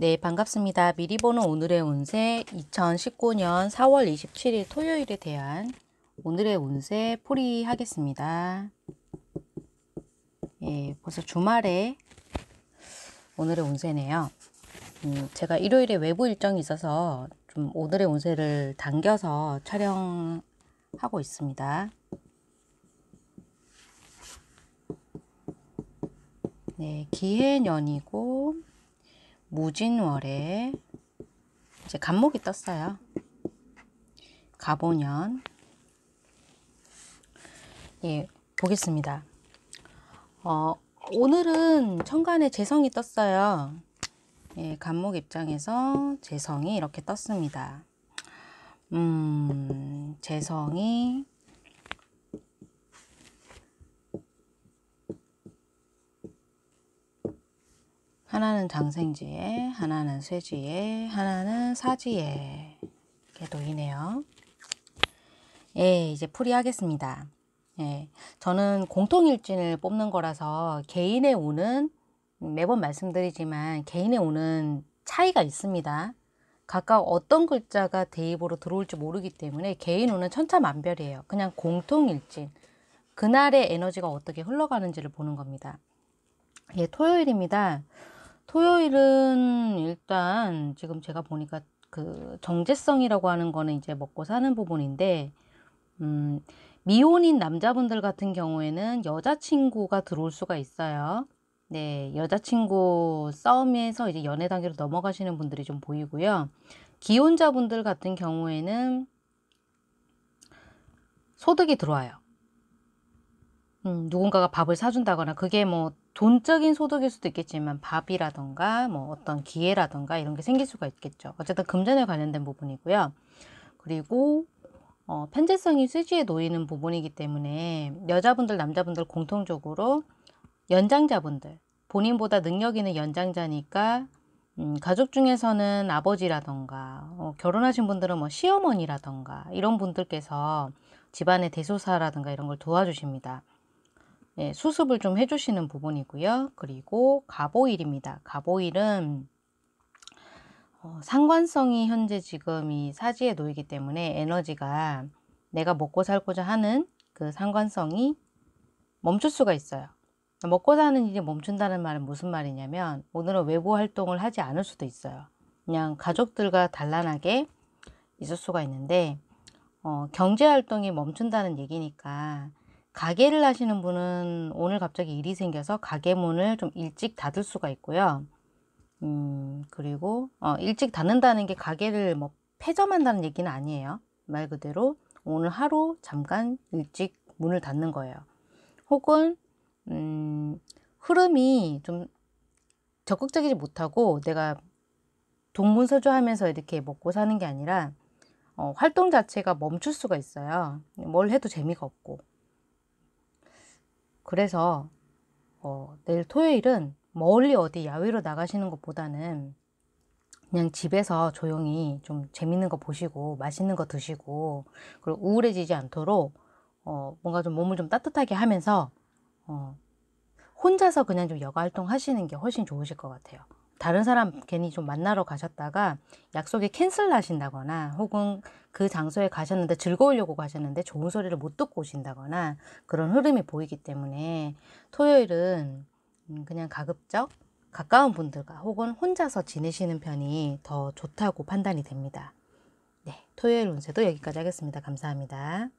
네, 반갑습니다. 미리 보는 오늘의 운세 2019년 4월 27일 토요일에 대한 오늘의 운세 풀이 하겠습니다. 예, 벌써 주말에 오늘의 운세네요. 음, 제가 일요일에 외부 일정이 있어서 좀 오늘의 운세를 당겨서 촬영하고 있습니다. 네, 기해년이고 무진월에 이제 간목이 떴어요. 가보년 예 보겠습니다. 어, 오늘은 천간에 재성이 떴어요. 예, 간목 입장에서 재성이 이렇게 떴습니다. 음, 재성이 하나는 장생지에, 하나는 쇠지에, 하나는 사지에 이렇게 놓이네요. 예, 이제 풀이하겠습니다. 예, 저는 공통일진을 뽑는 거라서 개인의 운은 매번 말씀드리지만 개인의 운은 차이가 있습니다. 각각 어떤 글자가 대입으로 들어올지 모르기 때문에 개인 운은 천차만별이에요. 그냥 공통일진. 그날의 에너지가 어떻게 흘러가는지를 보는 겁니다. 예, 토요일입니다. 토요일은 일단 지금 제가 보니까 그 정체성이라고 하는 거는 이제 먹고 사는 부분인데 음, 미혼인 남자분들 같은 경우에는 여자친구가 들어올 수가 있어요. 네, 여자친구 싸움에서 이제 연애 단계로 넘어가시는 분들이 좀 보이고요. 기혼자분들 같은 경우에는 소득이 들어와요. 음, 누군가가 밥을 사준다거나 그게 뭐 돈적인 소득일 수도 있겠지만 밥이라던가 뭐 어떤 기회라던가 이런 게 생길 수가 있겠죠. 어쨌든 금전에 관련된 부분이고요. 그리고 어, 편제성이 수지에 놓이는 부분이기 때문에 여자분들 남자분들 공통적으로 연장자분들 본인보다 능력 있는 연장자니까 음, 가족 중에서는 아버지라던가 어, 결혼하신 분들은 뭐 시어머니라던가 이런 분들께서 집안의 대소사라든가 이런 걸 도와주십니다. 예, 수습을 좀 해주시는 부분이고요. 그리고 가보일입니다. 가보일은 어, 상관성이 현재 지금 이 사지에 놓이기 때문에 에너지가 내가 먹고 살고자 하는 그 상관성이 멈출 수가 있어요. 먹고 사는 일이 멈춘다는 말은 무슨 말이냐면 오늘은 외부 활동을 하지 않을 수도 있어요. 그냥 가족들과 단란하게 있을 수가 있는데 어, 경제 활동이 멈춘다는 얘기니까 가게를 하시는 분은 오늘 갑자기 일이 생겨서 가게 문을 좀 일찍 닫을 수가 있고요. 음, 그리고 어, 일찍 닫는다는 게 가게를 뭐 폐점한다는 얘기는 아니에요. 말 그대로 오늘 하루 잠깐 일찍 문을 닫는 거예요. 혹은 음, 흐름이 좀 적극적이지 못하고 내가 동문서주하면서 이렇게 먹고 사는 게 아니라 어, 활동 자체가 멈출 수가 있어요. 뭘 해도 재미가 없고 그래서 어, 내일 토요일은 멀리 어디 야외로 나가시는 것보다는 그냥 집에서 조용히 좀 재밌는 거 보시고 맛있는 거 드시고 그리고 우울해지지 않도록 어, 뭔가 좀 몸을 좀 따뜻하게 하면서 어, 혼자서 그냥 좀 여가 활동 하시는 게 훨씬 좋으실 것 같아요. 다른 사람 괜히 좀 만나러 가셨다가 약속이 캔슬 하신다거나 혹은 그 장소에 가셨는데 즐거우려고 가셨는데 좋은 소리를 못 듣고 오신다거나 그런 흐름이 보이기 때문에 토요일은 음, 그냥 가급적 가까운 분들과 혹은 혼자서 지내시는 편이 더 좋다고 판단이 됩니다. 네, 토요일 운세도 여기까지 하겠습니다. 감사합니다.